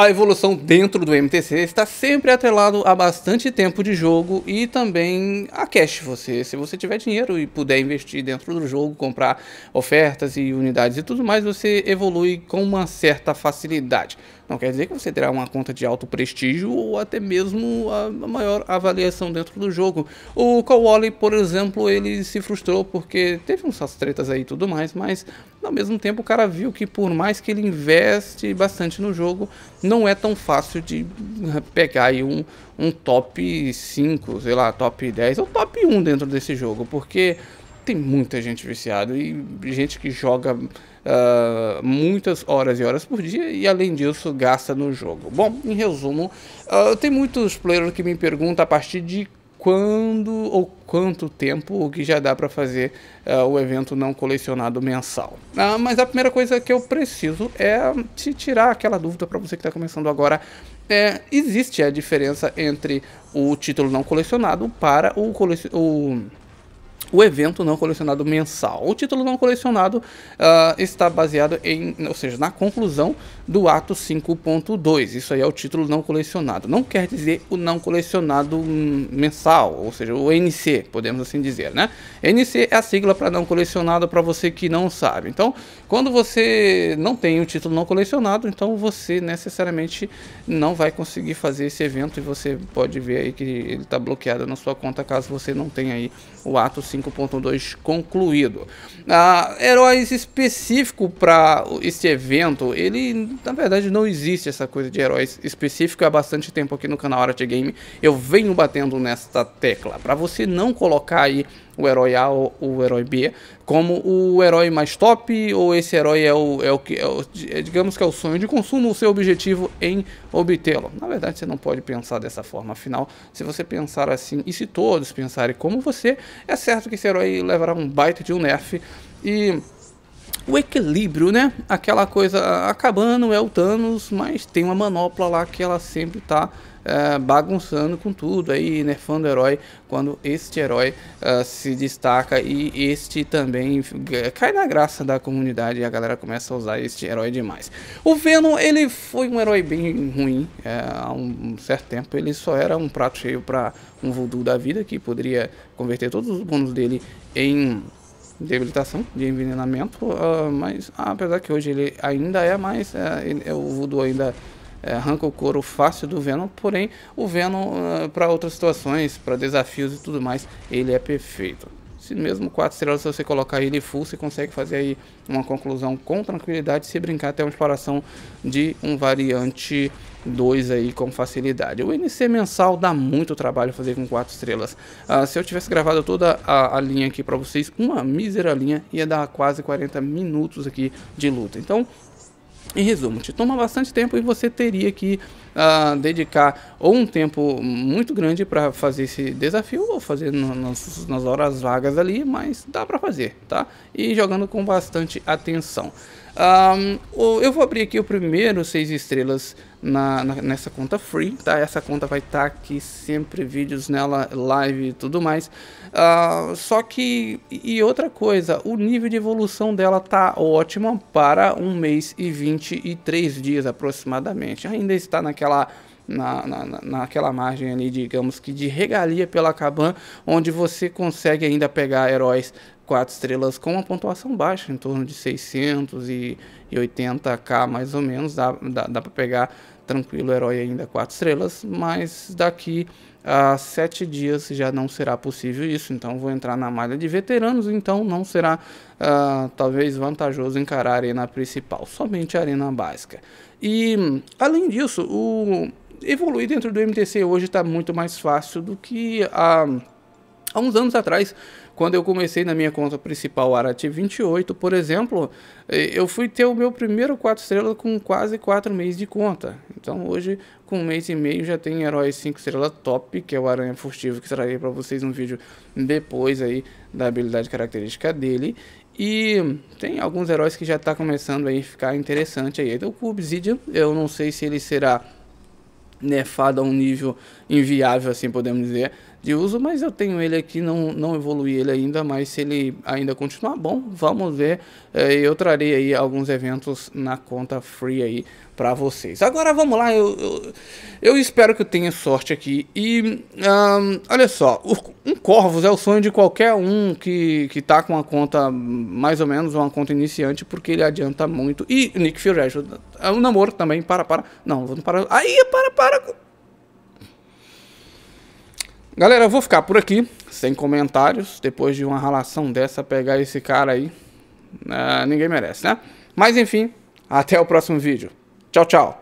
A evolução dentro do MTC está sempre atrelado a bastante tempo de jogo e também a cash. Você, se você tiver dinheiro e puder investir dentro do jogo, comprar ofertas e unidades e tudo mais, você evolui com uma certa facilidade. Não quer dizer que você terá uma conta de alto prestígio ou até mesmo a maior avaliação dentro do jogo. O Kowali, por exemplo, ele se frustrou porque teve umas tretas aí e tudo mais, mas ao mesmo tempo o cara viu que por mais que ele investe bastante no jogo, não é tão fácil de eh, pegar aí um, um top 5, sei lá, top 10 ou top 1 dentro desse jogo, porque tem muita gente viciada e gente que joga uh, muitas horas e horas por dia e além disso gasta no jogo. Bom, em resumo, uh, tem muitos players que me perguntam a partir de quando ou quanto tempo o que já dá para fazer uh, o evento não colecionado mensal. Uh, mas a primeira coisa que eu preciso é te tirar aquela dúvida para você que está começando agora. É, existe a diferença entre o título não colecionado para o, o o evento não colecionado mensal. O título não colecionado uh, está baseado em, ou seja, na conclusão do ato 5.2. Isso aí é o título não colecionado. Não quer dizer o não colecionado mensal, ou seja, o NC, podemos assim dizer, né? NC é a sigla para não colecionado para você que não sabe. Então, quando você não tem o título não colecionado, então você necessariamente não vai conseguir fazer esse evento e você pode ver aí que ele está bloqueado na sua conta caso você não tenha aí o ato 5.2. 5.2 concluído. Ah, heróis específico para este evento, ele na verdade não existe essa coisa de heróis específico há bastante tempo aqui no canal Arte Game. Eu venho batendo nesta tecla para você não colocar aí o herói A ou o herói B, como o herói mais top, ou esse herói é o, é o que, é o, é, digamos que é o sonho de consumo, o seu objetivo em obtê-lo. Na verdade, você não pode pensar dessa forma, afinal, se você pensar assim, e se todos pensarem como você, é certo que esse herói levará um baita de um nerf, e o equilíbrio, né? Aquela coisa, acabando é o Thanos, mas tem uma manopla lá que ela sempre tá é, bagunçando com tudo, aí nerfando o herói quando este herói uh, se destaca e este também cai na graça da comunidade e a galera começa a usar este herói demais. O Venom, ele foi um herói bem ruim, é, há um certo tempo ele só era um prato cheio para um voodoo da vida que poderia converter todos os bônus dele em de habilitação, de envenenamento, uh, mas ah, apesar que hoje ele ainda é mais, é, ele, é, o voodoo ainda é, arranca o couro fácil do Venom, porém o Venom ah, para outras situações, para desafios e tudo mais, ele é perfeito. Se mesmo quatro estrelas, se você colocar ele full, você consegue fazer aí uma conclusão com tranquilidade, se brincar até uma exploração de um variante 2 aí com facilidade. O NC mensal dá muito trabalho fazer com 4 estrelas. Ah, se eu tivesse gravado toda a, a linha aqui para vocês, uma mísera linha ia dar quase 40 minutos aqui de luta. Então em resumo, te toma bastante tempo e você teria que uh, dedicar ou um tempo muito grande para fazer esse desafio ou fazer no, nas horas vagas ali, mas dá para fazer, tá? E jogando com bastante atenção. Um, eu vou abrir aqui o primeiro 6 estrelas na, na, nessa conta free, tá? Essa conta vai estar tá aqui sempre, vídeos nela, live e tudo mais. Uh, só que, e outra coisa, o nível de evolução dela tá ótimo para um mês e 23 dias aproximadamente. Ainda está naquela... Na, na, naquela margem ali, digamos que de regalia pela Kaban, onde você consegue ainda pegar heróis quatro estrelas com uma pontuação baixa, em torno de 680k mais ou menos, dá, dá, dá para pegar tranquilo herói ainda quatro estrelas, mas daqui a sete dias já não será possível isso, então vou entrar na malha de veteranos, então não será uh, talvez vantajoso encarar a arena principal, somente a arena básica. E além disso, o evoluir dentro do MTC hoje está muito mais fácil do que a há uns anos atrás, quando eu comecei na minha conta principal, Arati 28, por exemplo, eh, eu fui ter o meu primeiro 4 estrelas com quase 4 meses de conta. Então hoje, com um mês e meio, já tem heróis 5 estrelas top, que é o Aranha Furtivo, que trarei para vocês um vídeo depois aí da habilidade característica dele. E tem alguns heróis que já está começando aí a ficar interessante aí. Então o Obsidian, eu não sei se ele será nefado a um nível inviável, assim podemos dizer, de uso, mas eu tenho ele aqui, não, não evolui ele ainda, mas se ele ainda continuar bom, vamos ver. É, eu trarei aí alguns eventos na conta free aí para vocês. Agora vamos lá, eu, eu, eu, espero que eu tenha sorte aqui. E um, olha só, um Corvus é o sonho de qualquer um que, que tá com uma conta mais ou menos, uma conta iniciante, porque ele adianta muito. E Nick Fury, o namoro também, para, para. Não, vamos parar. Aí, para, para. Galera, eu vou ficar por aqui, sem comentários, depois de uma relação dessa, pegar esse cara aí, né, ninguém merece, né? Mas enfim, até o próximo vídeo. Tchau, tchau.